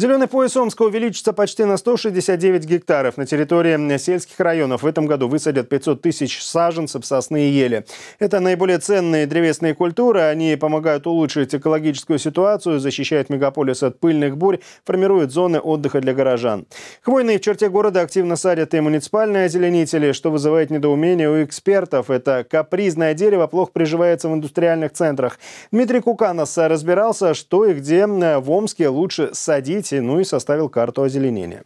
Зеленый пояс Омска увеличится почти на 169 гектаров. На территории э, сельских районов в этом году высадят 500 тысяч саженцев сосны и ели. Это наиболее ценные древесные культуры. Они помогают улучшить экологическую ситуацию, защищают мегаполис от пыльных бурь, формируют зоны отдыха для горожан. Хвойные в черте города активно садят и муниципальные озеленители, что вызывает недоумение у экспертов. Это капризное дерево плохо приживается в индустриальных центрах. Дмитрий Куканос разбирался, что и где э, в Омске лучше садить предприятий, ну и составил карту озеленения.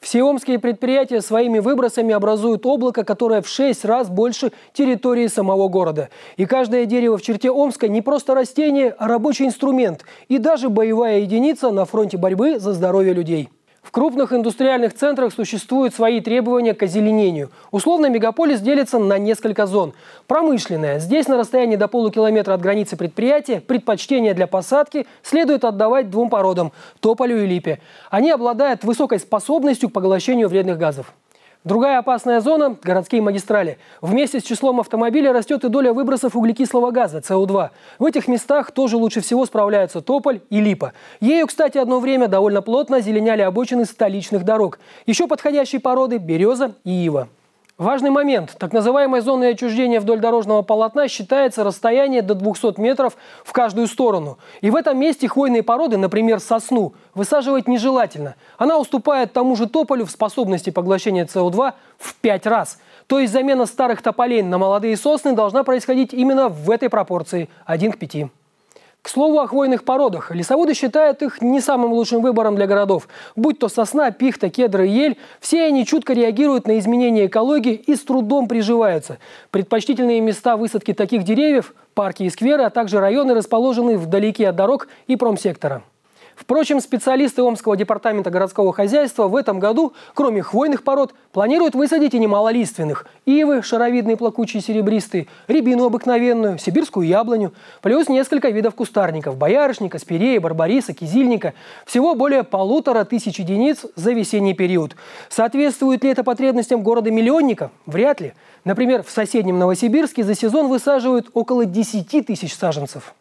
Все предприятия своими выбросами образуют облако, которое в 6 раз больше территории самого города. И каждое дерево в черте Омска не просто растение, а рабочий инструмент и даже боевая единица на фронте борьбы за здоровье людей. В крупных индустриальных центрах существуют свои требования к озеленению. Условно мегаполис делится на несколько зон. Промышленная. Здесь на расстоянии до полукилометра от границы предприятия предпочтение для посадки следует отдавать двум породам – тополю и липе. Они обладают высокой способностью к поглощению вредных газов. Другая опасная зона – городские магистрали. Вместе с числом автомобилей растет и доля выбросов углекислого газа – СО2. В этих местах тоже лучше всего справляются тополь и липа. Ею, кстати, одно время довольно плотно зеленяли обочины столичных дорог. Еще подходящие породы – береза и ива. Важный момент. Так называемой зоной отчуждения вдоль дорожного полотна считается расстояние до 200 метров в каждую сторону. И в этом месте хвойные породы, например, сосну, высаживать нежелательно. Она уступает тому же тополю в способности поглощения СО2 в 5 раз. То есть замена старых тополей на молодые сосны должна происходить именно в этой пропорции – 1 к 5. К слову о хвойных породах. Лесоводы считают их не самым лучшим выбором для городов. Будь то сосна, пихта, кедр и ель, все они чутко реагируют на изменения экологии и с трудом приживаются. Предпочтительные места высадки таких деревьев – парки и скверы, а также районы, расположенные вдалеке от дорог и промсектора. Впрочем, специалисты Омского департамента городского хозяйства в этом году, кроме хвойных пород, планируют высадить и немало лиственных: ивы, шаровидные, плакучие, серебристые, рябину обыкновенную, сибирскую яблоню, плюс несколько видов кустарников – боярышника, спирея, барбариса, кизильника. Всего более полутора тысяч единиц за весенний период. Соответствует ли это потребностям города-миллионника? Вряд ли. Например, в соседнем Новосибирске за сезон высаживают около 10 тысяч саженцев.